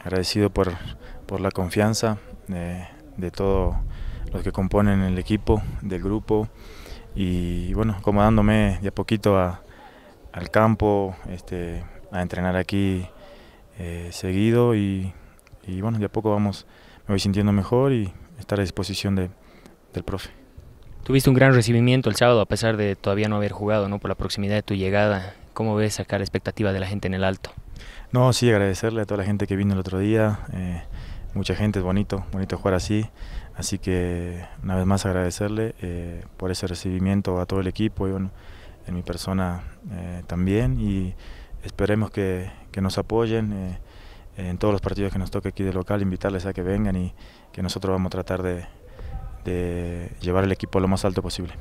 Agradecido por, la confianza eh, de, de todos los que componen el equipo, del grupo y bueno, acomodándome de a poquito al campo, este, a entrenar aquí eh, seguido y, bueno, de a poco vamos, me voy sintiendo mejor y estar a disposición del profe. Tuviste un gran recibimiento el sábado a pesar de todavía no haber jugado, ¿no? Por la proximidad de tu llegada, ¿cómo ves sacar la expectativa de la gente en el alto? No, sí, agradecerle a toda la gente que vino el otro día. Eh, mucha gente, es bonito, bonito jugar así. Así que una vez más agradecerle eh, por ese recibimiento a todo el equipo y bueno, en mi persona eh, también. Y esperemos que, nos apoyen en todos los partidos que nos toque aquí de local, invitarles a que vengan y que nosotros vamos a tratar de, de llevar el equipo lo más alto posible.